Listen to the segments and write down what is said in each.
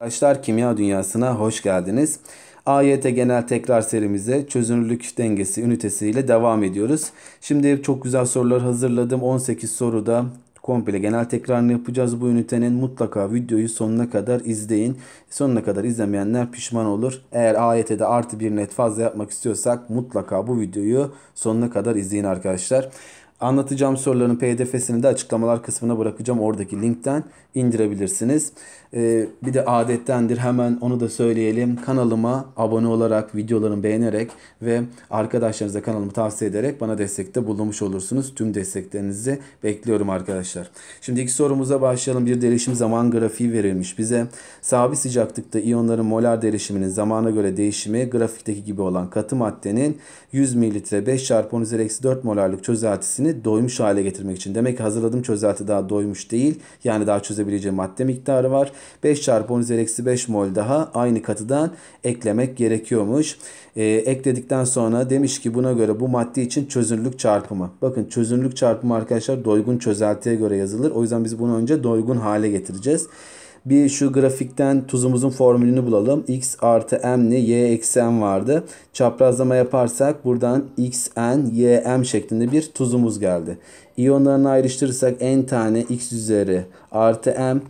Arkadaşlar kimya dünyasına hoş geldiniz. AYT genel tekrar serimize çözünürlük dengesi ünitesiyle devam ediyoruz. Şimdi çok güzel sorular hazırladım. 18 soruda komple genel tekrarını yapacağız bu ünitenin. Mutlaka videoyu sonuna kadar izleyin. Sonuna kadar izlemeyenler pişman olur. Eğer AYT'de artı bir net fazla yapmak istiyorsak mutlaka bu videoyu sonuna kadar izleyin arkadaşlar. Anlatacağım soruların pdf'sini de açıklamalar kısmına bırakacağım. Oradaki linkten indirebilirsiniz. Ee, bir de adettendir hemen onu da söyleyelim. Kanalıma abone olarak, videolarımı beğenerek ve arkadaşlarınıza kanalımı tavsiye ederek bana destekte bulunmuş olursunuz. Tüm desteklerinizi bekliyorum arkadaşlar. Şimdi ilk sorumuza başlayalım. Bir değişim zaman grafiği verilmiş bize. Sabit sıcaklıkta iyonların molar değişiminin zamana göre değişimi grafikteki gibi olan katı maddenin 100 mililitre 5 çarpı 10 üzeri eksi 4 molarlık çözeltisini maddelerine doymuş hale getirmek için. Demek ki hazırladığım çözelti daha doymuş değil. Yani daha çözebileceğim madde miktarı var. 5 çarpı 10 üzeri eksi 5 mol daha aynı katıdan eklemek gerekiyormuş. E, ekledikten sonra demiş ki buna göre bu madde için çözünürlük çarpımı. Bakın çözünürlük çarpımı arkadaşlar doygun çözeltiye göre yazılır. O yüzden biz bunu önce doygun hale getireceğiz. Bir şu grafikten tuzumuzun formülünü bulalım. X artı m'li y eksi m vardı. Çaprazlama yaparsak buradan x n y m şeklinde bir tuzumuz geldi. İyonlarını ayrıştırırsak n tane x üzeri artı m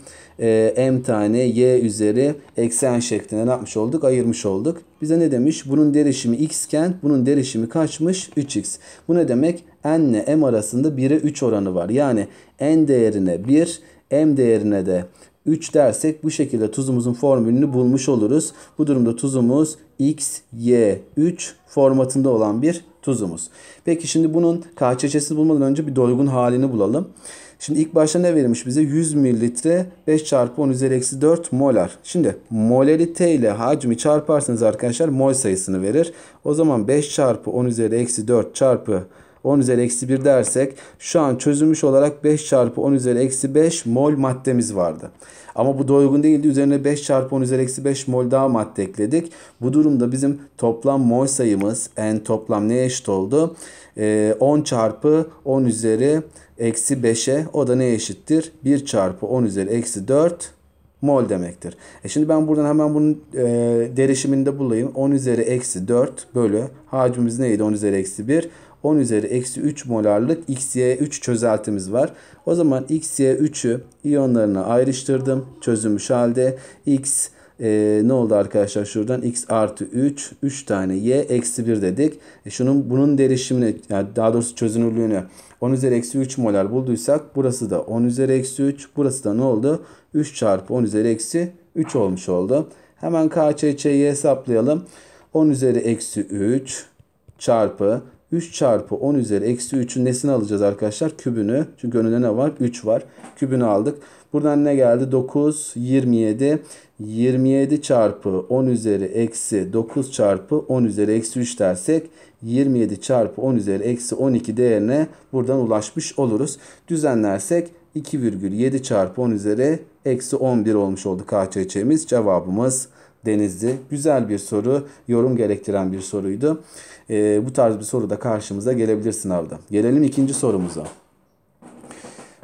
e, m tane y üzeri eksi n şeklinde ne yapmış olduk? Ayırmış olduk. Bize ne demiş? Bunun derişimi x iken bunun derişimi kaçmış? 3x. Bu ne demek? n ile m arasında 1'e 3 oranı var. Yani n değerine 1, m değerine de 3 dersek bu şekilde tuzumuzun formülünü bulmuş oluruz. Bu durumda tuzumuz x, y, 3 formatında olan bir tuzumuz. Peki şimdi bunun KÇÇ'sini bulmadan önce bir dolgun halini bulalım. Şimdi ilk başta ne verilmiş bize? 100 mililitre 5 çarpı 10 üzeri eksi 4 molar. Şimdi molalite ile hacmi çarparsanız arkadaşlar mol sayısını verir. O zaman 5 çarpı 10 üzeri eksi 4 çarpı 10 üzeri eksi 1 dersek şu an çözülmüş olarak 5 çarpı 10 üzeri eksi 5 mol maddemiz vardı. Ama bu doygun değildi. Üzerine 5 çarpı 10 üzeri eksi 5 mol daha madde ekledik. Bu durumda bizim toplam mol sayımız en toplam neye eşit oldu? Ee, 10 çarpı 10 üzeri eksi 5'e o da neye eşittir? 1 çarpı 10 üzeri eksi 4 mol demektir. E şimdi ben buradan hemen bunun e, derişiminde bulayım. 10 üzeri eksi 4 bölü hacimiz neydi? 10 üzeri eksi 1 10 üzeri eksi 3 molarlık XY3 çözeltimiz var. O zaman XY3'ü iyonlarına ayrıştırdım. Çözülmüş halde X e, ne oldu arkadaşlar şuradan x artı 3 3 tane y eksi 1 dedik. E şunun bunun derişimini yani daha doğrusu çözünürlüğünü 10 üzeri eksi 3 molar bulduysak burası da 10 üzeri eksi 3 burası da ne oldu 3 çarpı 10 üzeri eksi 3 olmuş oldu. Hemen KÇÇ'yi hesaplayalım. 10 üzeri eksi 3 çarpı 3 çarpı 10 üzeri eksi 3'ün nesini alacağız arkadaşlar? Kübünü. Çünkü önünde ne var? 3 var. Kübünü aldık. Buradan ne geldi? 9, 27. 27 çarpı 10 üzeri eksi 9 çarpı 10 üzeri eksi 3 dersek 27 çarpı 10 üzeri eksi 12 değerine buradan ulaşmış oluruz. Düzenlersek 2,7 çarpı 10 üzeri eksi 11 olmuş oldu KÇÇ'miz. Cevabımız Denizli? Güzel bir soru, yorum gerektiren bir soruydu. E, bu tarz bir soru da karşımıza gelebilir sınavda. Gelelim ikinci sorumuza.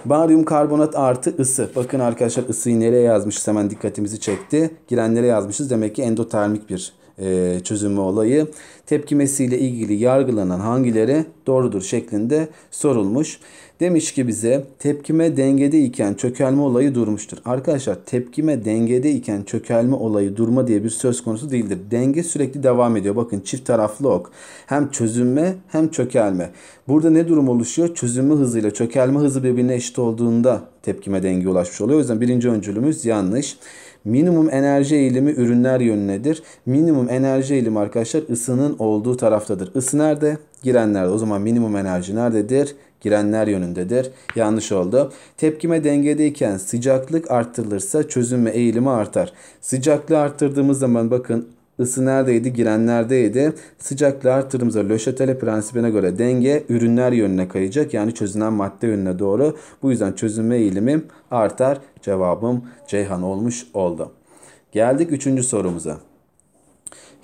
Baryum karbonat artı ısı. Bakın arkadaşlar ısıyı nereye yazmışız hemen dikkatimizi çekti. Girenlere yazmışız. Demek ki endotermik bir e, çözümü olayı. Tepkimesiyle ilgili yargılanan hangileri doğrudur şeklinde sorulmuş. Demiş ki bize tepkime dengede iken çökelme olayı durmuştur. Arkadaşlar tepkime dengede iken çökelme olayı durma diye bir söz konusu değildir. Denge sürekli devam ediyor. Bakın çift taraflı ok. Hem çözünme hem çökelme. Burada ne durum oluşuyor? Çözünme hızıyla çökelme hızı birbirine eşit olduğunda tepkime denge ulaşmış oluyor. O yüzden birinci öncülümüz yanlış. Minimum enerji eğilimi ürünler yönünedir. Minimum enerji eğilimi arkadaşlar ısının olduğu taraftadır. Isı nerede? Girenlerde. O zaman minimum enerji nerededir? girenler yönündedir. Yanlış oldu. Tepkime dengedeyken sıcaklık arttırılırsa çözünme eğilimi artar. Sıcaklığı arttırdığımız zaman bakın ısı neredeydi? Girenlerdeydi. Sıcaklığı arttırdığımızda Löşetele prensibine göre denge ürünler yönüne kayacak. Yani çözünen madde yönüne doğru. Bu yüzden çözünme eğilimim artar. Cevabım Ceyhan olmuş oldu. Geldik üçüncü sorumuza.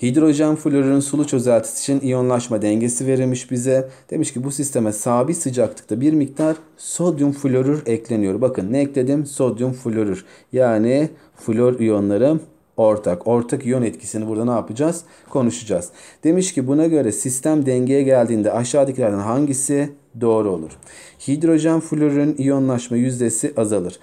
Hidrojen florürün sulu çözeltisi için iyonlaşma dengesi verilmiş bize. Demiş ki bu sisteme sabit sıcaklıkta bir miktar sodyum florür ekleniyor. Bakın ne ekledim? Sodyum florür. Yani flor iyonları ortak. Ortak iyon etkisini burada ne yapacağız? Konuşacağız. Demiş ki buna göre sistem dengeye geldiğinde aşağıdakilerden hangisi doğru olur? Hidrojen florürün iyonlaşma yüzdesi azalır.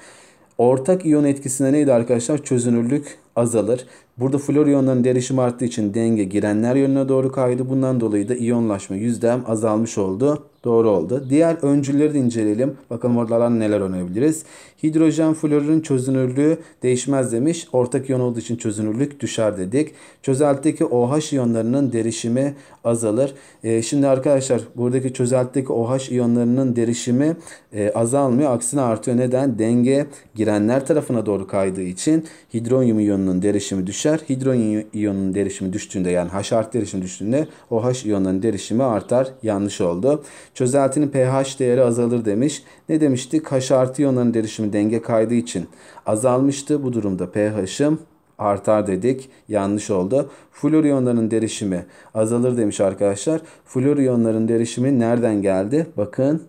Ortak iyon etkisinde neydi arkadaşlar? Çözünürlük azalır. Burada flor iyonlarının derişimi arttığı için denge girenler yönüne doğru kaydı. Bundan dolayı da iyonlaşma yüzdem azalmış oldu. Doğru oldu. Diğer öncülleri de inceleyelim. Bakalım oradan neler önerebiliriz. Hidrojen florürün çözünürlüğü değişmez demiş. Ortak iyon olduğu için çözünürlük düşer dedik. Çözeltteki OH iyonlarının derişimi azalır. E, şimdi arkadaşlar buradaki çözeltteki OH iyonlarının derişimi e, azalmıyor. Aksine artıyor. Neden? Denge girenler tarafına doğru kaydığı için hidronyum iyonunun derişimi düşer. Hidronyum iyonunun derişimi düştüğünde yani H artı derişimi düştüğünde OH iyonlarının derişimi artar. Yanlış oldu. Çözeltinin pH değeri azalır demiş. Ne demiştik? Kaşartı artı derişimi denge kaydığı için azalmıştı. Bu durumda pH'im artar dedik. Yanlış oldu. Flor iyonlarının derişimi azalır demiş arkadaşlar. Flor iyonlarının derişimi nereden geldi? Bakın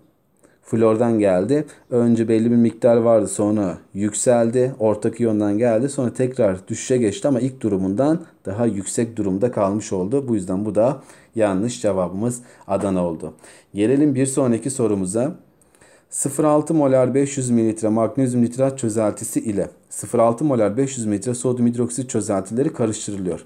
Flor'dan geldi. Önce belli bir miktar vardı sonra yükseldi. Ortak iyondan geldi. Sonra tekrar düşüşe geçti ama ilk durumundan daha yüksek durumda kalmış oldu. Bu yüzden bu da yanlış cevabımız Adana oldu. Gelelim bir sonraki sorumuza. 0,6 molar 500 mililitre magnezyum nitrat çözeltisi ile 0,6 molar 500 mililitre sodyum hidroksit çözeltileri karıştırılıyor.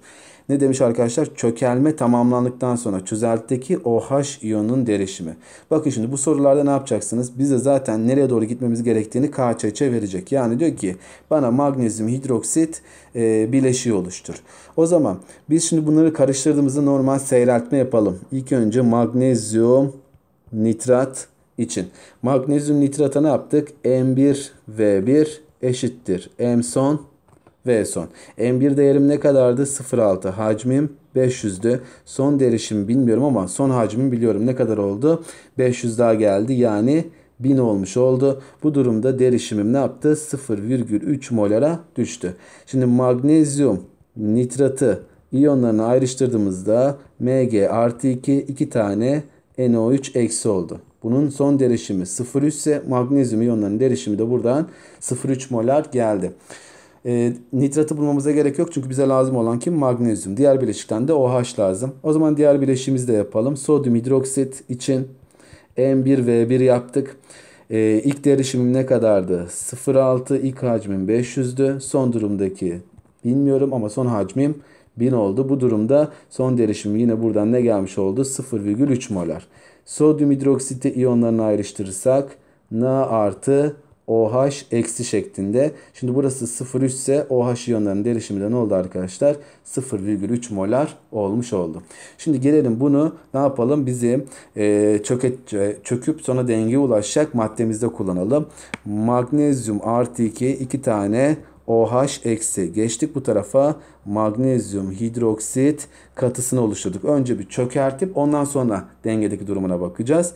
Ne demiş arkadaşlar? Çökelme tamamlandıktan sonra çözeltteki OH iyonunun derişimi. Bakın şimdi bu sorularda ne yapacaksınız? Bize zaten nereye doğru gitmemiz gerektiğini KÇÇ verecek. Yani diyor ki bana magnezyum hidroksit e, bileşiği oluştur. O zaman biz şimdi bunları karıştırdığımızda normal seyreltme yapalım. İlk önce magnezyum nitrat için. Magnezyum nitrata ne yaptık? M1V1 eşittir. M son ve son. M1 değerim ne kadardı? 0.6. Hacmim 500'dü. Son derişim bilmiyorum ama son hacmi biliyorum. Ne kadar oldu? 500 daha geldi. Yani 1000 olmuş oldu. Bu durumda derişimim ne yaptı? 0,3 molara düştü. Şimdi magnezyum nitratı iyonlarını ayrıştırdığımızda Mg artı 2 2 tane NO3 eksi oldu. Bunun son derişimi 0,3 ise magnezyum iyonlarının derişimi de buradan 0,3 molar geldi. E, nitratı bulmamıza gerek yok çünkü bize lazım olan kim? Magnezyum. Diğer bileşikten de OH lazım. O zaman diğer bileşiğimizi de yapalım. Sodyum hidroksit için M1V1 yaptık. E, ee, derişimim ne kadardı? 0.6 ilk hacmim 500'dü. Son durumdaki bilmiyorum ama son hacmim 1000 oldu. Bu durumda son derişimim yine buradan ne gelmiş oldu? 0,3 molar. Sodyum hidroksiti iyonlarını ayrıştırırsak Na artı OH eksi şeklinde. Şimdi burası 0,3 ise OH iyonlarının derişimi ne oldu arkadaşlar? 0,3 molar olmuş oldu. Şimdi gelelim bunu ne yapalım? Bizim e, çöke, e, çöküp sonra dengeye ulaşacak maddemizde kullanalım. Magnezyum artı 2 iki tane OH eksi. Geçtik bu tarafa magnezyum hidroksit katısını oluşturduk. Önce bir çökertip ondan sonra dengedeki durumuna bakacağız.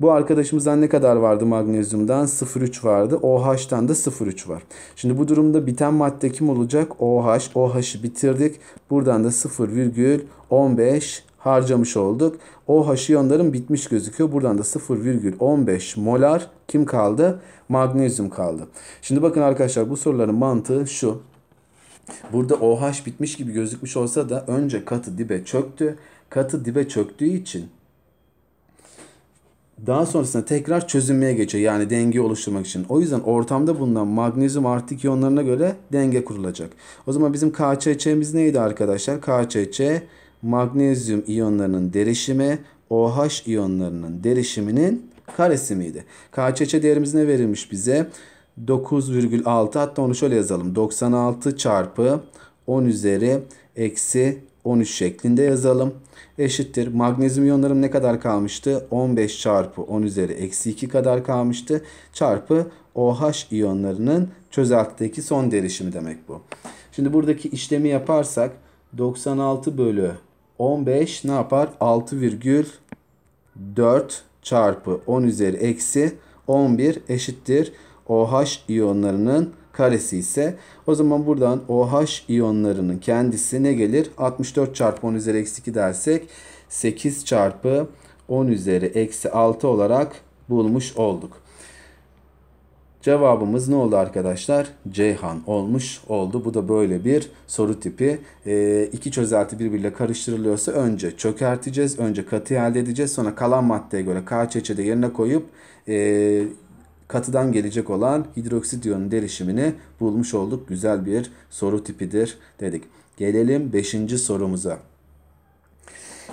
Bu arkadaşımızdan ne kadar vardı magnezyumdan? 0,3 vardı. OH'dan da 0,3 var. Şimdi bu durumda biten madde kim olacak? OH. OH'ı bitirdik. Buradan da 0,15 harcamış olduk. OH iyonların bitmiş gözüküyor. Buradan da 0,15 molar kim kaldı? Magnezyum kaldı. Şimdi bakın arkadaşlar bu soruların mantığı şu. Burada OH bitmiş gibi gözükmüş olsa da önce katı dibe çöktü. Katı dibe çöktüğü için daha sonrasında tekrar çözünmeye geçiyor. Yani denge oluşturmak için. O yüzden ortamda bulunan magnezyum artık iyonlarına göre denge kurulacak. O zaman bizim KÇÇ'miz neydi arkadaşlar? KÇÇ magnezyum iyonlarının derişimi OH iyonlarının derişiminin karesi miydi? KÇÇ değerimiz ne verilmiş bize? 9,6 hatta onu şöyle yazalım. 96 çarpı 10 üzeri eksi 13 şeklinde yazalım eşittir. Magnezyum iyonlarım ne kadar kalmıştı? 15 çarpı 10 üzeri eksi 2 kadar kalmıştı. Çarpı OH iyonlarının çözeltideki son derişimi demek bu. Şimdi buradaki işlemi yaparsak 96 bölü 15 ne yapar? 6,4 çarpı 10 üzeri eksi 11 eşittir. OH iyonlarının karesi ise o zaman buradan OH iyonlarının kendisi ne gelir? 64 çarpı 10 üzeri eksi 2 dersek 8 çarpı 10 üzeri eksi 6 olarak bulmuş olduk. Cevabımız ne oldu arkadaşlar? Ceyhan olmuş oldu. Bu da böyle bir soru tipi. E, iki çözelti birbiriyle karıştırılıyorsa önce çökerteceğiz, önce katı elde edeceğiz. Sonra kalan maddeye göre K çeçede yerine koyup e, katıdan gelecek olan hidroksit iyonun derişimini bulmuş olduk. Güzel bir soru tipidir dedik. Gelelim 5. sorumuza.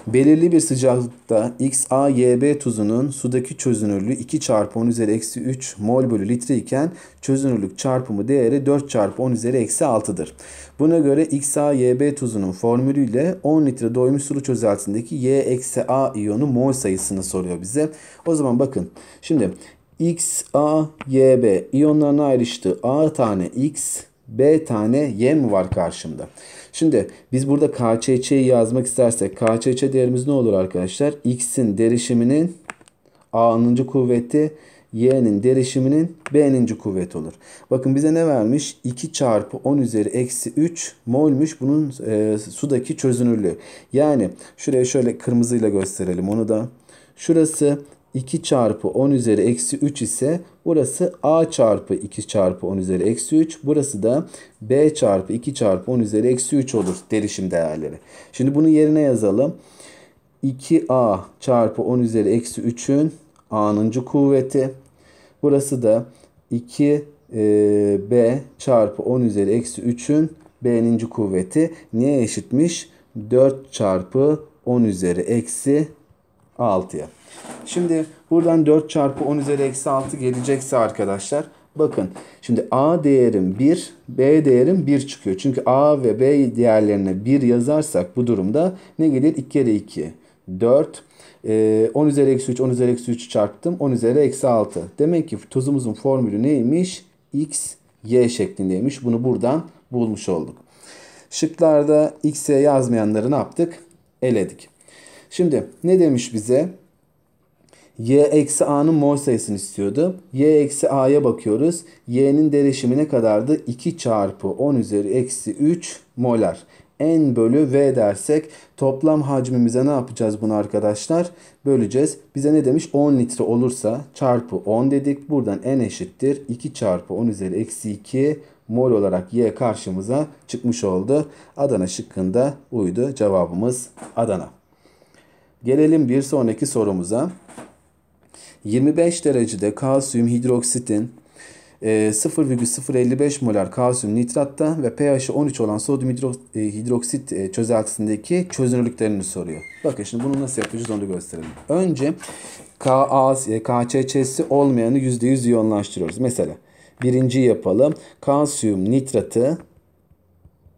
Belirli bir sıcaklıkta XAYB tuzunun sudaki çözünürlüğü 2 çarpı 10 üzeri eksi 3 mol bölü litre iken çözünürlük çarpımı değeri 4 çarpı 10 üzeri eksi 6'dır. Buna göre XAYB tuzunun formülüyle 10 litre doymuş sulu çözeltindeki Y eksi A iyonu mol sayısını soruyor bize. O zaman bakın şimdi X, A, Y, B iyonlarına ayrıştı. A tane X, B tane Y mi var karşımda? Şimdi biz burada KÇÇ'yi yazmak istersek KÇÇ değerimiz ne olur arkadaşlar? X'in derişiminin A'nın kuvveti Y'nin derişiminin B'nin kuvveti olur. Bakın bize ne vermiş? 2 çarpı 10 üzeri eksi 3 molmüş bunun e, sudaki çözünürlüğü. Yani şuraya şöyle kırmızıyla gösterelim onu da. Şurası 2 çarpı 10 üzeri eksi 3 ise burası a çarpı 2 çarpı 10 üzeri eksi 3. Burası da b çarpı 2 çarpı 10 üzeri eksi 3 olur derişim değerleri. Şimdi bunu yerine yazalım. 2a çarpı 10 üzeri eksi 3'ün a'nıncı kuvveti. Burası da 2 e, b çarpı 10 üzeri eksi 3'ün b'ninci kuvveti. Neye eşitmiş? 4 çarpı 10 üzeri eksi 6'ya. Şimdi buradan 4 çarpı 10 üzeri eksi 6 gelecekse arkadaşlar bakın şimdi A değerim 1 B değerim 1 çıkıyor. Çünkü A ve B değerlerine 1 yazarsak bu durumda ne gelir? 2 kere 2 4 10 üzeri eksi 3 10 üzeri eksi 3 çarptım 10 üzeri eksi 6. Demek ki tozumuzun formülü neymiş? X y şeklindeymiş. Bunu buradan bulmuş olduk. Şıklarda x'e yazmayanları ne yaptık? Eledik. Şimdi ne demiş bize? y eksi a'nın mol sayısını istiyordu. y eksi a'ya bakıyoruz. y'nin derişimi ne kadardı? 2 çarpı 10 üzeri eksi 3 molar. n bölü v dersek toplam hacmimize ne yapacağız bunu arkadaşlar? Böleceğiz. Bize ne demiş? 10 litre olursa çarpı 10 dedik. Buradan n eşittir. 2 çarpı 10 üzeri eksi 2 mol olarak y karşımıza çıkmış oldu. Adana şıkkında uydu cevabımız Adana. Gelelim bir sonraki sorumuza. 25 derecede kalsiyum hidroksitin 0,055 e, molar kalsiyum nitratta ve pH'i 13 olan sodyum e, hidroksit e, çözeltisindeki çözünürlüklerini soruyor. Bakın şimdi bunu nasıl yapacağız onu gösterelim. Önce Ka, KÇÇ'si olmayanı %100 iyonlaştırıyoruz. Mesela birinci yapalım. Kalsiyum nitratı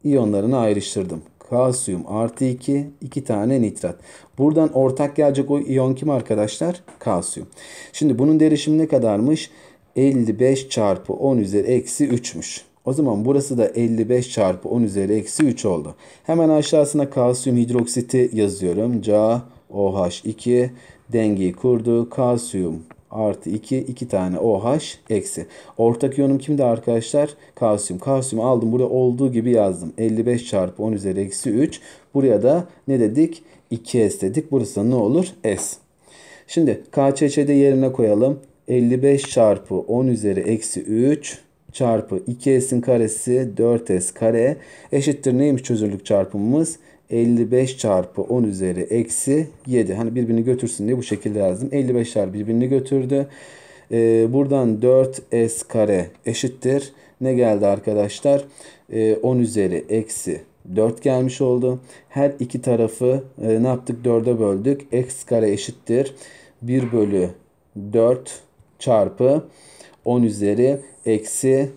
iyonlarını ayrıştırdım kalsiyum artı 2, 2 tane nitrat. Buradan ortak gelecek o iyon kim arkadaşlar? Kalsiyum. Şimdi bunun derişimi ne kadarmış? 55 çarpı 10 üzeri eksi 3'müş. O zaman burası da 55 çarpı 10 üzeri eksi 3 oldu. Hemen aşağısına kalsiyum hidroksiti yazıyorum. CaOH2 dengeyi kurdu. Kalsiyum artı 2, 2 tane OH eksi. Ortak iyonum kimdi arkadaşlar? Kalsiyum. Kalsiyumu aldım buraya olduğu gibi yazdım. 55 çarpı 10 üzeri eksi 3. Buraya da ne dedik? 2S dedik. Burası da ne olur? S. Şimdi KÇÇ'de yerine koyalım. 55 çarpı 10 üzeri eksi 3 çarpı 2s'in karesi 4s kare eşittir neymiş çözünürlük çarpımımız? 55 çarpı 10 üzeri eksi 7. Hani birbirini götürsün diye bu şekilde yazdım. 55 çarpı birbirini götürdü. Ee, buradan 4s kare eşittir. Ne geldi arkadaşlar? Ee, 10 üzeri eksi 4 gelmiş oldu. Her iki tarafı e, ne yaptık? 4'e böldük. x kare eşittir. 1 bölü 4 çarpı 10 üzeri eksi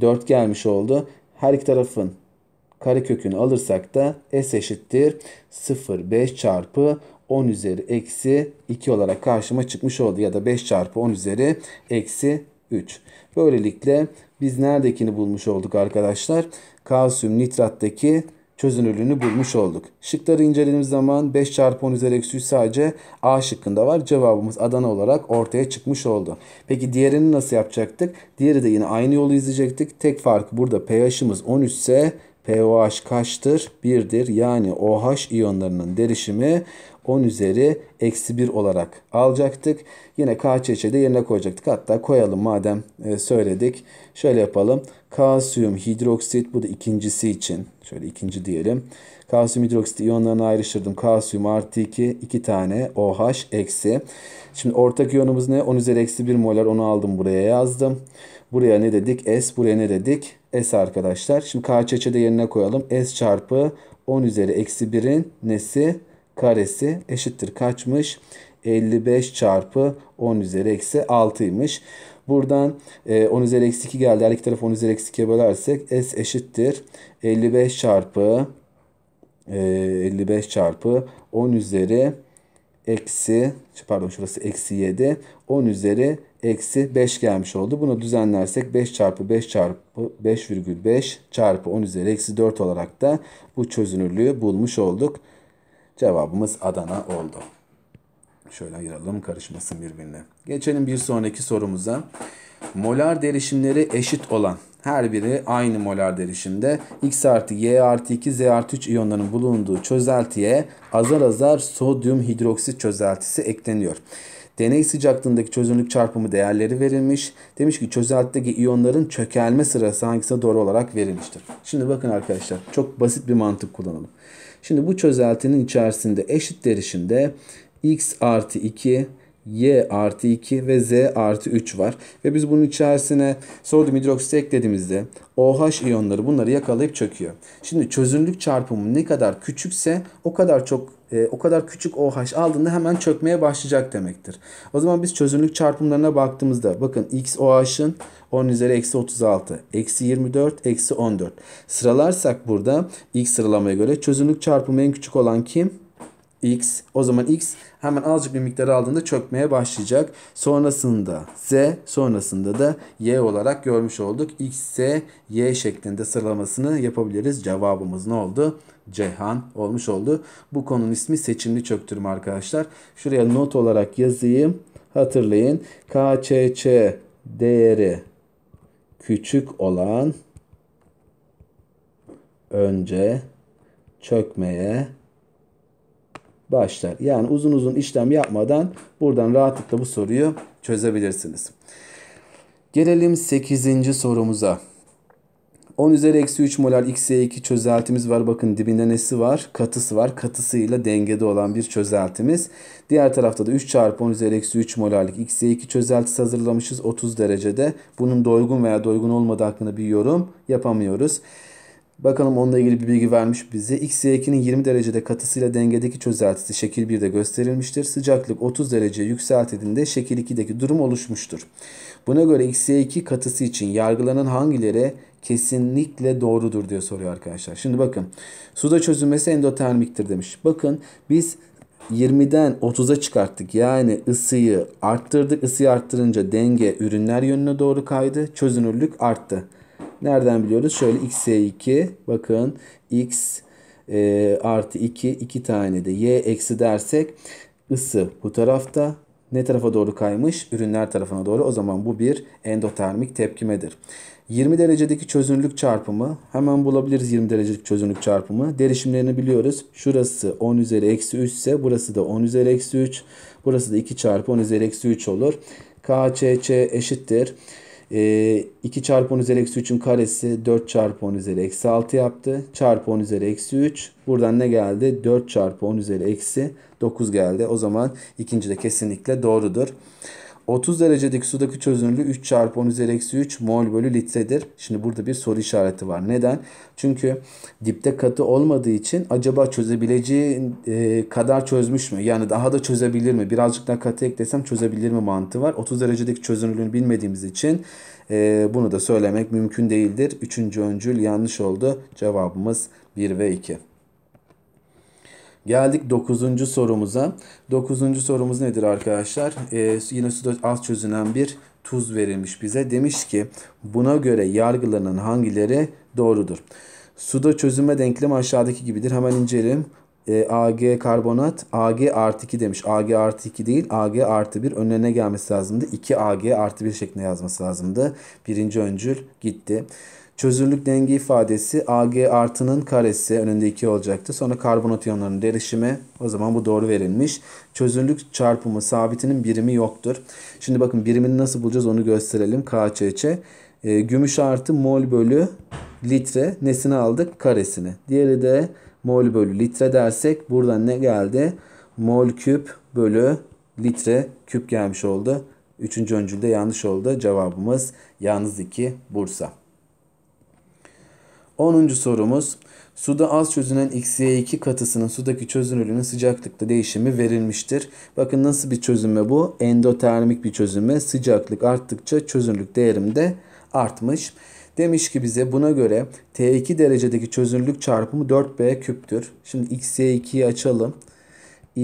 4 gelmiş oldu. Her iki tarafın karekökünü alırsak da S eşittir 0,5 çarpı 10 üzeri eksi 2 olarak karşıma çıkmış oldu. Ya da 5 çarpı 10 üzeri eksi 3. Böylelikle biz neredekini bulmuş olduk arkadaşlar? Kalsiyum nitrattaki çözünürlüğünü bulmuş olduk. Şıkları incelediğimiz zaman 5 çarpı 10 üzeri eksi 3 sadece A şıkkında var. Cevabımız Adana olarak ortaya çıkmış oldu. Peki diğerini nasıl yapacaktık? Diğeri de yine aynı yolu izleyecektik. Tek farkı burada pH'imiz 13 ise pOH kaçtır? 1'dir. Yani OH iyonlarının derişimi 10 üzeri eksi 1 olarak alacaktık. Yine KÇÇ de yerine koyacaktık. Hatta koyalım madem e, söyledik. Şöyle yapalım. Kalsiyum hidroksit bu da ikincisi için. Şöyle ikinci diyelim. Kalsiyum hidroksit iyonlarını ayrıştırdım. Kalsiyum artı 2, 2 tane OH eksi. Şimdi ortak iyonumuz ne? 10 üzeri eksi 1 molar onu aldım buraya yazdım. Buraya ne dedik? S. Buraya ne dedik? S arkadaşlar. Şimdi KÇÇ de yerine koyalım. S çarpı 10 üzeri eksi 1'in nesi? Karesi eşittir. Kaçmış? 55 çarpı 10 üzeri eksi 6'ymış. Buradan e, 10 üzeri eksi 2 geldi. Her iki tarafı 10 üzeri eksi 2'ye bölersek S eşittir. 55 çarpı e, 55 çarpı 10 üzeri eksi pardon şurası eksi 7 10 üzeri eksi 5 gelmiş oldu. Bunu düzenlersek 5 çarpı 5 çarpı 5,5 çarpı 10 üzeri eksi 4 olarak da bu çözünürlüğü bulmuş olduk. Cevabımız Adana oldu. Şöyle ayıralım karışmasın birbirine. Geçelim bir sonraki sorumuza. Molar derişimleri eşit olan her biri aynı molar derişimde x artı y artı 2 z artı 3 iyonların bulunduğu çözeltiye azar azar sodyum hidroksit çözeltisi ekleniyor. Deney sıcaklığındaki çözünürlük çarpımı değerleri verilmiş. Demiş ki çözeltteki iyonların çökelme sırası hangisine doğru olarak verilmiştir. Şimdi bakın arkadaşlar çok basit bir mantık kullanalım. Şimdi bu çözeltinin içerisinde eşit derişimde x artı 2 y artı 2 ve z artı 3 var. Ve biz bunun içerisine sodyum hidroksit eklediğimizde OH iyonları bunları yakalayıp çöküyor. Şimdi çözünürlük çarpımı ne kadar küçükse o kadar çok e, o kadar küçük OH aldığında hemen çökmeye başlayacak demektir. O zaman biz çözünürlük çarpımlarına baktığımızda bakın X OH'ın 10 üzeri eksi 36, eksi 24, eksi 14. Sıralarsak burada ilk sıralamaya göre çözünürlük çarpımı en küçük olan kim? x. O zaman x hemen azıcık bir miktar aldığında çökmeye başlayacak. Sonrasında z sonrasında da y olarak görmüş olduk. x, z, y şeklinde sıralamasını yapabiliriz. Cevabımız ne oldu? Ceyhan olmuş oldu. Bu konunun ismi seçimli çöktürme arkadaşlar. Şuraya not olarak yazayım. Hatırlayın. K KÇÇ değeri küçük olan önce çökmeye başlar. Yani uzun uzun işlem yapmadan buradan rahatlıkla bu soruyu çözebilirsiniz. Gelelim 8. sorumuza. 10 üzeri eksi 3 molar xy2 çözeltimiz var. Bakın dibinde nesi var? Katısı var. Katısıyla dengede olan bir çözeltimiz. Diğer tarafta da 3 çarpı 10 üzeri eksi 3 molarlık xy2 çözeltisi hazırlamışız 30 derecede. Bunun doygun veya doygun olmadığı hakkında bir yorum yapamıyoruz. Bakalım onunla ilgili bir bilgi vermiş bize. X, 2nin 20 derecede katısıyla dengedeki çözeltisi şekil 1'de gösterilmiştir. Sıcaklık 30 derece yükseltildiğinde şekil 2'deki durum oluşmuştur. Buna göre X, 2 katısı için yargılanan hangileri kesinlikle doğrudur diye soruyor arkadaşlar. Şimdi bakın suda çözülmesi endotermiktir demiş. Bakın biz 20'den 30'a çıkarttık. Yani ısıyı arttırdık. Isıyı arttırınca denge ürünler yönüne doğru kaydı. Çözünürlük arttı. Nereden biliyoruz? Şöyle x 2 bakın x e, artı 2 2 tane de y eksi dersek ısı bu tarafta ne tarafa doğru kaymış? Ürünler tarafına doğru. O zaman bu bir endotermik tepkimedir. 20 derecedeki çözünürlük çarpımı hemen bulabiliriz 20 derecelik çözünürlük çarpımı. Derişimlerini biliyoruz. Şurası 10 üzeri eksi 3 ise burası da 10 üzeri eksi 3. Burası da 2 çarpı 10 üzeri eksi 3 olur. KCC eşittir. E, ee, 2 çarpı 10 üzeri eksi 3'ün karesi 4 çarpı 10 üzeri eksi 6 yaptı. Çarpı 10 üzeri eksi 3. Buradan ne geldi? 4 çarpı 10 üzeri eksi 9 geldi. O zaman ikinci de kesinlikle doğrudur. 30 derecedeki sudaki çözünürlüğü 3 çarpı 10 üzeri eksi 3 mol bölü litredir. Şimdi burada bir soru işareti var. Neden? Çünkü dipte katı olmadığı için acaba çözebileceği e, kadar çözmüş mü? Yani daha da çözebilir mi? Birazcık daha katı eklesem çözebilir mi mantığı var. 30 derecedeki çözünürlüğünü bilmediğimiz için e, bunu da söylemek mümkün değildir. Üçüncü öncül yanlış oldu. Cevabımız 1 ve 2. Geldik 9. sorumuza. 9. sorumuz nedir arkadaşlar? Ee, yine suda az çözünen bir tuz verilmiş bize. Demiş ki buna göre yargılarının hangileri doğrudur? Suda çözünme denklemi aşağıdaki gibidir. Hemen inceleyelim. E, ee, Ag karbonat Ag artı 2 demiş. Ag artı 2 değil Ag artı 1 önlerine gelmesi lazımdı. 2 Ag artı 1 şeklinde yazması lazımdı. Birinci öncül gitti. Çözünürlük denge ifadesi Ag artının karesi önünde 2 olacaktı. Sonra karbonat iyonlarının derişimi o zaman bu doğru verilmiş. Çözünürlük çarpımı sabitinin birimi yoktur. Şimdi bakın birimini nasıl bulacağız onu gösterelim. KÇÇ. E, ee, gümüş artı mol bölü litre nesini aldık? Karesini. Diğeri de mol bölü litre dersek buradan ne geldi? Mol küp bölü litre küp gelmiş oldu. Üçüncü öncülde yanlış oldu. Cevabımız yalnız 2 Bursa. 10. sorumuz. Suda az çözünen XY2 katısının sudaki çözünürlüğünün sıcaklıkta değişimi verilmiştir. Bakın nasıl bir çözünme bu? Endotermik bir çözünme. Sıcaklık arttıkça çözünürlük değerim de artmış. Demiş ki bize buna göre T2 derecedeki çözünürlük çarpımı 4B küptür. Şimdi XY2'yi açalım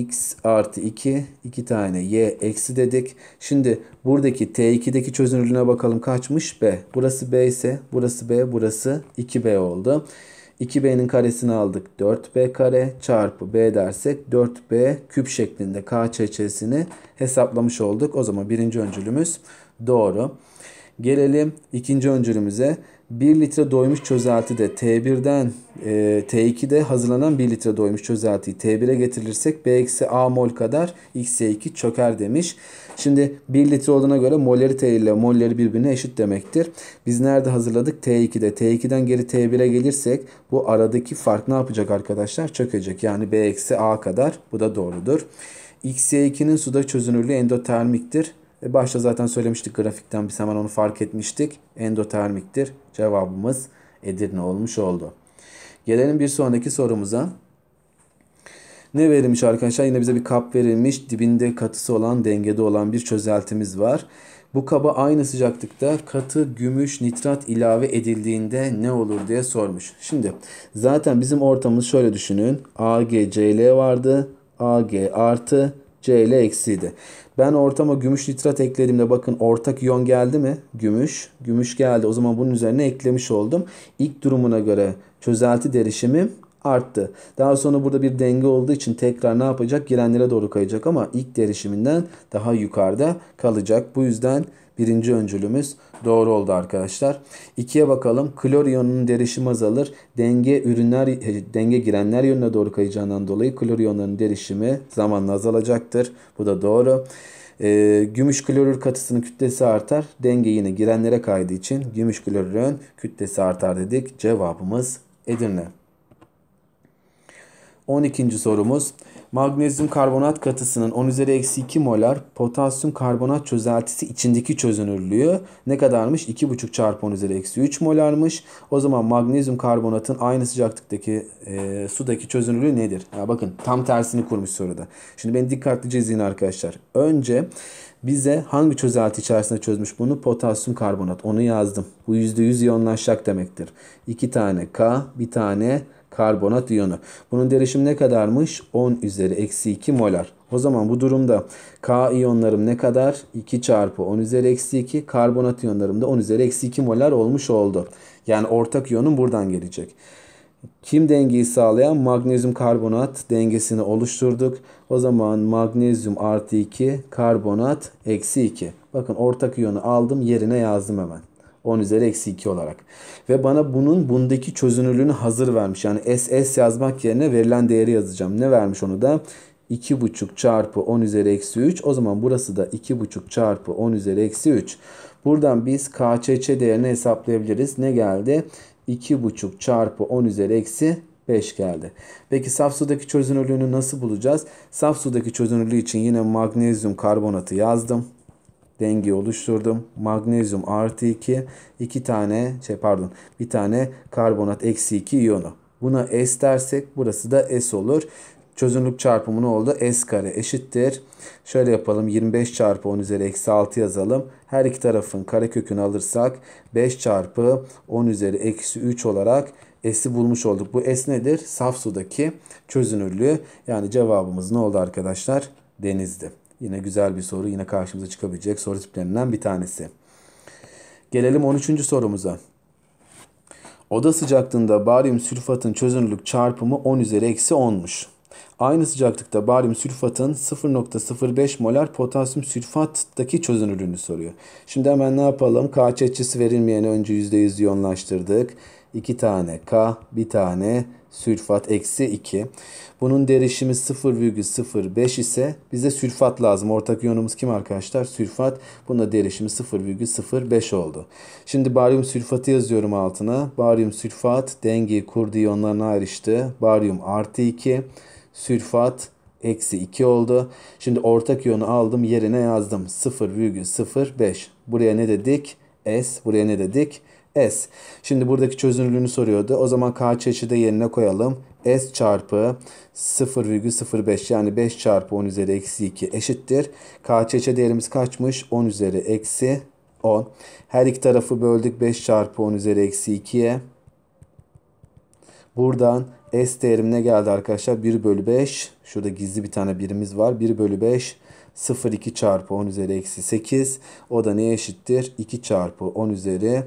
x artı 2, 2 tane y eksi dedik. Şimdi buradaki t2'deki çözünürlüğüne bakalım kaçmış b. Burası b ise burası b, burası 2b oldu. 2b'nin karesini aldık. 4b kare çarpı b dersek 4b küp şeklinde k çeçesini hesaplamış olduk. O zaman birinci öncülümüz doğru. Gelelim ikinci öncülümüze. 1 litre doymuş çözeltide T1'den e, T2'de hazırlanan 1 litre doymuş çözeltiyi T1'e getirirsek B eksi A mol kadar X2 çöker demiş. Şimdi 1 litre olduğuna göre molleri T ile molleri birbirine eşit demektir. Biz nerede hazırladık? T2'de. T2'den geri T1'e gelirsek bu aradaki fark ne yapacak arkadaşlar? Çökecek. Yani B eksi A kadar. Bu da doğrudur. X2'nin suda çözünürlüğü endotermiktir. E, başta zaten söylemiştik grafikten biz hemen onu fark etmiştik. Endotermiktir. Cevabımız Edirne olmuş oldu. Gelelim bir sonraki sorumuza. Ne verilmiş arkadaşlar? Yine bize bir kap verilmiş. Dibinde katısı olan, dengede olan bir çözeltimiz var. Bu kaba aynı sıcaklıkta katı gümüş nitrat ilave edildiğinde ne olur diye sormuş. Şimdi zaten bizim ortamımız şöyle düşünün. AgCl vardı. Ag artı C ile eksiydi. Ben ortama gümüş nitrat eklediğimde bakın ortak iyon geldi mi? Gümüş. Gümüş geldi. O zaman bunun üzerine eklemiş oldum. İlk durumuna göre çözelti derişimim arttı. Daha sonra burada bir denge olduğu için tekrar ne yapacak? Girenlere doğru kayacak ama ilk derişiminden daha yukarıda kalacak. Bu yüzden Birinci öncülümüz doğru oldu arkadaşlar. İkiye bakalım. Klor iyonunun derişimi azalır. Denge ürünler e, denge girenler yönüne doğru kayacağından dolayı klor iyonlarının derişimi zamanla azalacaktır. Bu da doğru. E, gümüş klorür katısının kütlesi artar. Denge yine girenlere kaydığı için gümüş klorürün kütlesi artar dedik. Cevabımız Edirne. 12. sorumuz Magnezyum karbonat katısının 10 üzeri eksi 2 molar potasyum karbonat çözeltisi içindeki çözünürlüğü ne kadarmış? 2,5 çarpı 10 üzeri eksi 3 molarmış. O zaman magnezyum karbonatın aynı sıcaklıktaki e, sudaki çözünürlüğü nedir? Ya bakın tam tersini kurmuş soruda. Şimdi beni dikkatlice izleyin arkadaşlar. Önce bize hangi çözelti içerisinde çözmüş bunu? Potasyum karbonat. Onu yazdım. Bu %100 iyonlaşacak demektir. 2 tane K, bir tane karbonat iyonu. Bunun derişim ne kadarmış? 10 üzeri eksi 2 molar. O zaman bu durumda K iyonlarım ne kadar? 2 çarpı 10 üzeri eksi 2. Karbonat iyonlarım da 10 üzeri eksi 2 molar olmuş oldu. Yani ortak iyonum buradan gelecek kim dengeyi sağlayan magnezyum karbonat dengesini oluşturduk. O zaman magnezyum artı 2 karbonat eksi 2. Bakın ortak iyonu aldım yerine yazdım hemen. 10 üzeri eksi 2 olarak. Ve bana bunun bundaki çözünürlüğünü hazır vermiş. Yani SS yazmak yerine verilen değeri yazacağım. Ne vermiş onu da? 2,5 çarpı 10 üzeri eksi 3. O zaman burası da 2,5 çarpı 10 üzeri eksi 3. Buradan biz KÇÇ değerini hesaplayabiliriz. Ne geldi? 2,5 çarpı 10 üzeri eksi 5 geldi. Peki saf sudaki çözünürlüğünü nasıl bulacağız? Saf sudaki çözünürlüğü için yine magnezyum karbonatı yazdım. Dengeyi oluşturdum. Magnezyum artı 2, 2 tane şey pardon bir tane karbonat eksi 2 iyonu. Buna S dersek burası da S olur çözünürlük çarpımı ne oldu? S kare eşittir. Şöyle yapalım 25 çarpı 10 üzeri eksi 6 yazalım. Her iki tarafın kare kökünü alırsak 5 çarpı 10 üzeri eksi 3 olarak S'i bulmuş olduk. Bu S nedir? Saf sudaki çözünürlüğü. Yani cevabımız ne oldu arkadaşlar? Denizdi. Yine güzel bir soru. Yine karşımıza çıkabilecek soru tiplerinden bir tanesi. Gelelim 13. sorumuza. Oda sıcaklığında baryum sülfatın çözünürlük çarpımı 10 üzeri eksi 10'muş. Aynı sıcaklıkta baryum sülfatın 0.05 molar potasyum sülfattaki çözünürlüğünü soruyor. Şimdi hemen ne yapalım? KÇ açısı verilmeyen önce %100 iyonlaştırdık. 2 tane K, 1 tane sülfat eksi 2. Bunun derişimi 0,05 ise bize sülfat lazım. Ortak iyonumuz kim arkadaşlar? Sülfat. Bunun da derişimi 0,05 oldu. Şimdi baryum sülfatı yazıyorum altına. Baryum sülfat dengeyi kurdu iyonlarına ayrıştı. Baryum artı 2 sülfat eksi 2 oldu. Şimdi ortak iyonu aldım yerine yazdım 0,05. Buraya ne dedik? S. Buraya ne dedik? S. Şimdi buradaki çözünürlüğünü soruyordu. O zaman K çeşidi yerine koyalım. S çarpı 0,05 yani 5 çarpı 10 üzeri eksi 2 eşittir. K çeşidi değerimiz kaçmış? 10 üzeri eksi 10. Her iki tarafı böldük 5 çarpı 10 üzeri eksi 2'ye. Buradan S değerimine geldi arkadaşlar. 1 bölü 5. Şurada gizli bir tane birimiz var. 1 bölü 5. 0,2 çarpı 10 üzeri eksi 8. O da neye eşittir? 2 çarpı 10 üzeri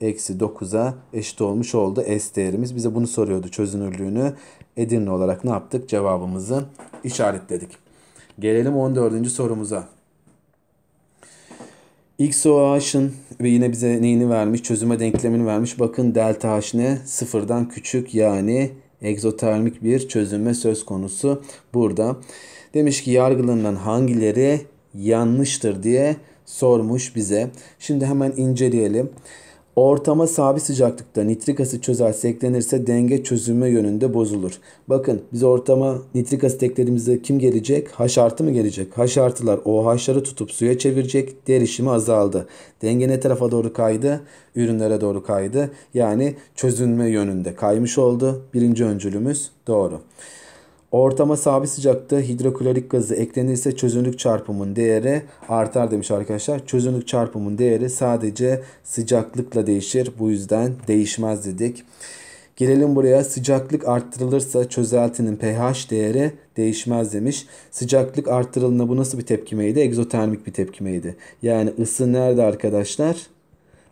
eksi 9'a eşit olmuş oldu S değerimiz. Bize bunu soruyordu çözünürlüğünü. Edirne olarak ne yaptık? Cevabımızı işaretledik. Gelelim 14. sorumuza. X o XOH'ın ve yine bize neyini vermiş? Çözüme denklemini vermiş. Bakın delta H ne? Sıfırdan küçük yani egzotermik bir çözünme söz konusu burada. Demiş ki yargılarından hangileri yanlıştır diye sormuş bize. Şimdi hemen inceleyelim. Ortama sabit sıcaklıkta nitrik asit çözelse eklenirse denge çözümü yönünde bozulur. Bakın biz ortama nitrik asit eklediğimizde kim gelecek? H artı mı gelecek? H artılar OH'ları tutup suya çevirecek. Derişimi azaldı. Denge ne tarafa doğru kaydı? Ürünlere doğru kaydı. Yani çözünme yönünde kaymış oldu. Birinci öncülümüz doğru. Ortama sabit sıcakta hidroklorik gazı eklenirse çözünürlük çarpımının değeri artar demiş arkadaşlar. Çözünürlük çarpımının değeri sadece sıcaklıkla değişir. Bu yüzden değişmez dedik. Gelelim buraya sıcaklık arttırılırsa çözeltinin pH değeri değişmez demiş. Sıcaklık arttırılığında bu nasıl bir tepkimeydi? Egzotermik bir tepkimeydi. Yani ısı nerede arkadaşlar?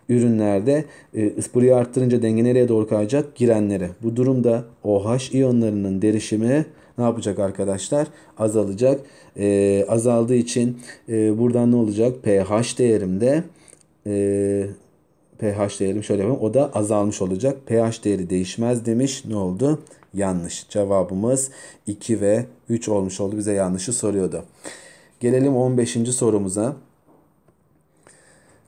Ürünlerde e, ıspırıyı arttırınca denge nereye doğru kayacak? Girenlere. Bu durumda OH iyonlarının derişimi ne yapacak arkadaşlar? Azalacak. E, azaldığı için e, buradan ne olacak? pH değerimde e, pH değerim şöyle yapalım. O da azalmış olacak. pH değeri değişmez demiş. Ne oldu? Yanlış. Cevabımız 2 ve 3 olmuş oldu. Bize yanlışı soruyordu. Gelelim 15. sorumuza.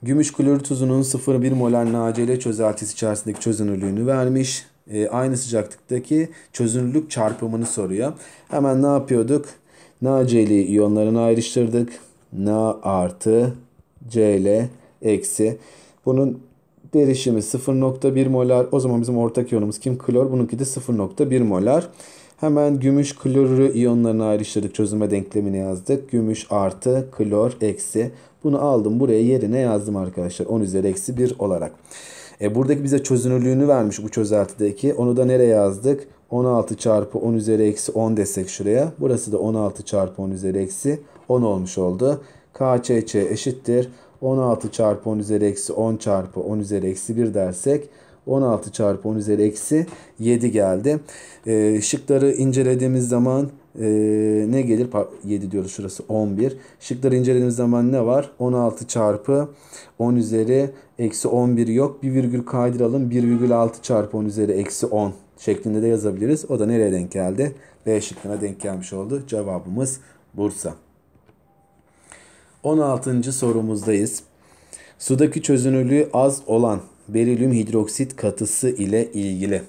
Gümüş klorür tuzunun 0,1 molar NaCl çözeltisi içerisindeki çözünürlüğünü vermiş e, aynı sıcaklıktaki çözünürlük çarpımını soruyor. Hemen ne yapıyorduk? NaCl'i iyonlarını ayrıştırdık. Na artı Cl eksi. Bunun derişimi 0.1 molar. O zaman bizim ortak iyonumuz kim? Klor. Bununki de 0.1 molar. Hemen gümüş klorürü iyonlarını ayrıştırdık. Çözülme denklemini yazdık. Gümüş artı klor eksi. Bunu aldım buraya yerine yazdım arkadaşlar. 10 üzeri eksi 1 olarak. E, buradaki bize çözünürlüğünü vermiş bu çözeltideki. Onu da nereye yazdık? 16 çarpı 10 üzeri eksi 10 desek şuraya. Burası da 16 çarpı 10 üzeri eksi 10 olmuş oldu. KCC eşittir. 16 çarpı 10 üzeri eksi 10 çarpı 10 üzeri eksi 1 dersek 16 çarpı 10 üzeri eksi 7 geldi. E, şıkları incelediğimiz zaman e, ne gelir? 7 diyoruz şurası 11. Şıkları incelediğimiz zaman ne var? 16 çarpı 10 üzeri eksi 11 yok. Bir virgül kaydıralım. 1,6 çarpı 10 üzeri eksi 10 şeklinde de yazabiliriz. O da nereye denk geldi? B şıkkına denk gelmiş oldu. Cevabımız Bursa. 16. sorumuzdayız. Sudaki çözünürlüğü az olan berilyum hidroksit katısı ile ilgili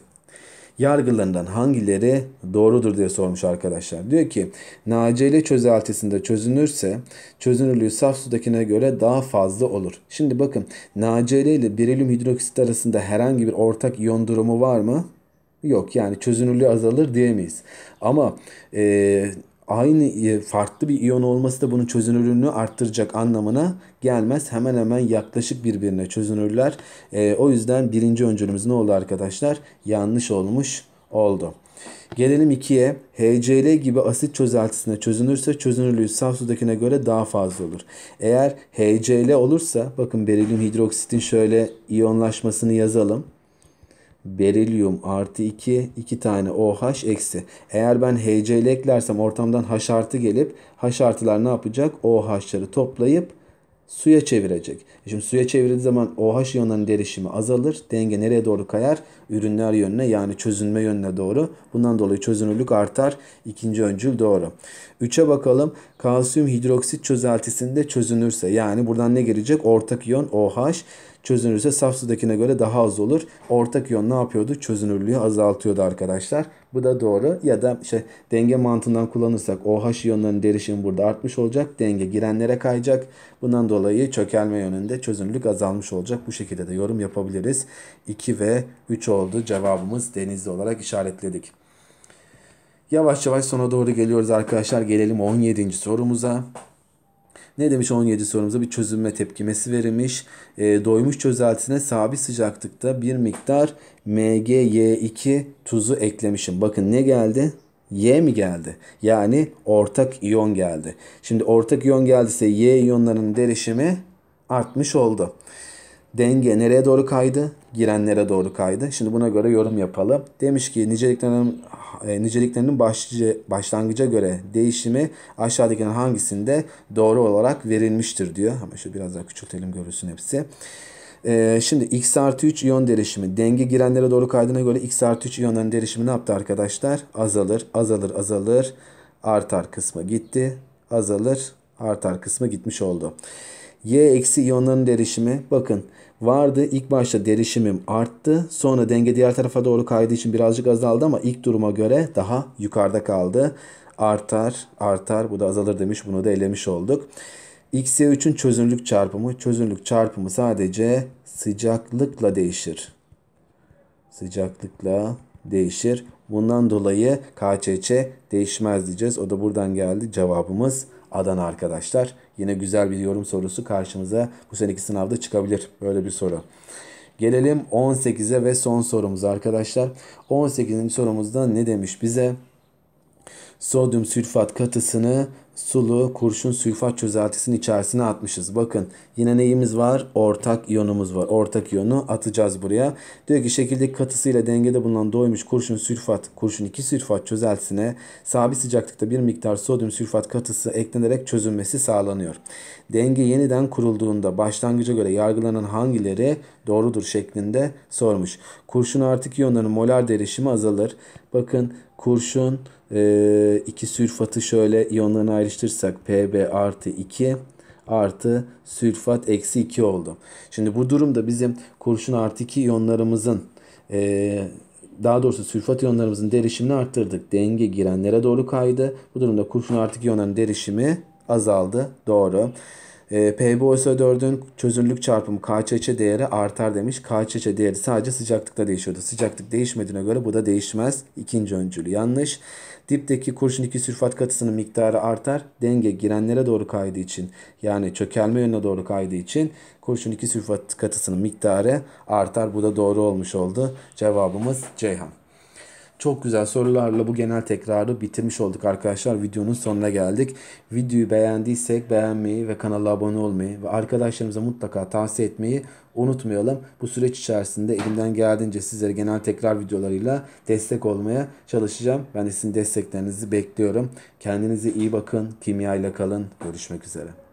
yargılarından hangileri doğrudur diye sormuş arkadaşlar. Diyor ki nacile çözeltisinde çözünürse çözünürlüğü saf sudakine göre daha fazla olur. Şimdi bakın nacile ile berilyum hidroksit arasında herhangi bir ortak iyon durumu var mı? Yok yani çözünürlüğü azalır diyemeyiz. Ama e, aynı e, farklı bir iyon olması da bunun çözünürlüğünü arttıracak anlamına gelmez. Hemen hemen yaklaşık birbirine çözünürler. E, o yüzden birinci öncülümüz ne oldu arkadaşlar? Yanlış olmuş oldu. Gelelim 2'ye. HCl gibi asit çözeltisine çözünürse çözünürlüğü saf sudakine göre daha fazla olur. Eğer HCl olursa bakın berilyum hidroksitin şöyle iyonlaşmasını yazalım berilyum artı 2, 2 tane OH eksi. Eğer ben HCl ile eklersem ortamdan H artı gelip H artılar ne yapacak? OH'ları toplayıp suya çevirecek. E şimdi suya çevirdiği zaman OH iyonlarının derişimi azalır. Denge nereye doğru kayar? Ürünler yönüne yani çözünme yönüne doğru. Bundan dolayı çözünürlük artar. İkinci öncül doğru. Üçe bakalım. Kalsiyum hidroksit çözeltisinde çözünürse yani buradan ne gelecek? Ortak iyon OH çözünürse saf sudakine göre daha az olur. Ortak iyon ne yapıyordu? Çözünürlüğü azaltıyordu arkadaşlar. Bu da doğru ya da işte denge mantığından kullanırsak OH iyonlarının derişimi burada artmış olacak. Denge girenlere kayacak. Bundan dolayı çökelme yönünde çözünürlük azalmış olacak. Bu şekilde de yorum yapabiliriz. 2 ve 3 oldu cevabımız denizli olarak işaretledik. Yavaş yavaş sona doğru geliyoruz arkadaşlar. Gelelim 17. sorumuza. Ne demiş 17 sorumuza bir çözünme tepkimesi verilmiş. E, doymuş çözeltisine sabit sıcaklıkta bir miktar MgY2 tuzu eklemişim. Bakın ne geldi? Y mi geldi? Yani ortak iyon geldi. Şimdi ortak iyon geldiyse Y iyonlarının derişimi artmış oldu denge nereye doğru kaydı? Girenlere doğru kaydı. Şimdi buna göre yorum yapalım. Demiş ki niceliklerin e, niceliklerinin başlıca, başlangıca göre değişimi aşağıdakilerin hangisinde doğru olarak verilmiştir diyor. Ama şu biraz daha küçültelim görürsün hepsi. Ee, şimdi x artı 3 iyon derişimi denge girenlere doğru kaydına göre x artı 3 iyonların derişimi ne yaptı arkadaşlar? Azalır, azalır, azalır. Artar kısmı gitti. Azalır, artar kısmı gitmiş oldu. Y eksi iyonların derişimi bakın vardı ilk başta derişimim arttı sonra denge diğer tarafa doğru kaydığı için birazcık azaldı ama ilk duruma göre daha yukarıda kaldı. Artar artar bu da azalır demiş bunu da elemiş olduk. X'ye 3'ün çözünürlük çarpımı çözünürlük çarpımı sadece sıcaklıkla değişir. Sıcaklıkla değişir. Bundan dolayı KÇÇ değişmez diyeceğiz. O da buradan geldi. Cevabımız Adana arkadaşlar. Yine güzel bir yorum sorusu karşımıza bu seneki sınavda çıkabilir. Böyle bir soru. Gelelim 18'e ve son sorumuz arkadaşlar. 18. sorumuzda ne demiş bize? Sodyum sülfat katısını sulu kurşun sülfat çözeltisinin içerisine atmışız. Bakın yine neyimiz var? Ortak iyonumuz var. Ortak iyonu atacağız buraya. Diyor ki şekildeki katısıyla dengede bulunan doymuş kurşun sülfat, kurşun 2 sülfat çözeltisine sabit sıcaklıkta bir miktar sodyum sülfat katısı eklenerek çözülmesi sağlanıyor. Denge yeniden kurulduğunda başlangıca göre yargılanan hangileri doğrudur şeklinde sormuş. Kurşun artık iyonların molar derişimi azalır. Bakın kurşun e, iki sülfatı şöyle iyonlarını ayrıştırsak Pb artı 2 artı sülfat eksi 2 oldu. Şimdi bu durumda bizim kurşun artı 2 iyonlarımızın e, daha doğrusu sülfat iyonlarımızın derişimini arttırdık. Denge girenlere doğru kaydı. Bu durumda kurşun artı 2 iyonların derişimi azaldı. Doğru. E, PbOSO4'ün çözünürlük çarpımı KÇÇ değeri artar demiş. KÇÇ değeri sadece sıcaklıkta değişiyordu. Sıcaklık değişmediğine göre bu da değişmez. İkinci öncülü yanlış. Dipteki kurşun sülfat katısının miktarı artar. Denge girenlere doğru kaydığı için yani çökelme yönüne doğru kaydığı için kurşun sülfat katısının miktarı artar. Bu da doğru olmuş oldu. Cevabımız Ceyhan. Çok güzel sorularla bu genel tekrarı bitirmiş olduk arkadaşlar. Videonun sonuna geldik. Videoyu beğendiysek beğenmeyi ve kanala abone olmayı ve arkadaşlarımıza mutlaka tavsiye etmeyi unutmayalım. Bu süreç içerisinde elimden geldiğince sizlere genel tekrar videolarıyla destek olmaya çalışacağım. Ben de sizin desteklerinizi bekliyorum. Kendinize iyi bakın. Kimya ile kalın. Görüşmek üzere.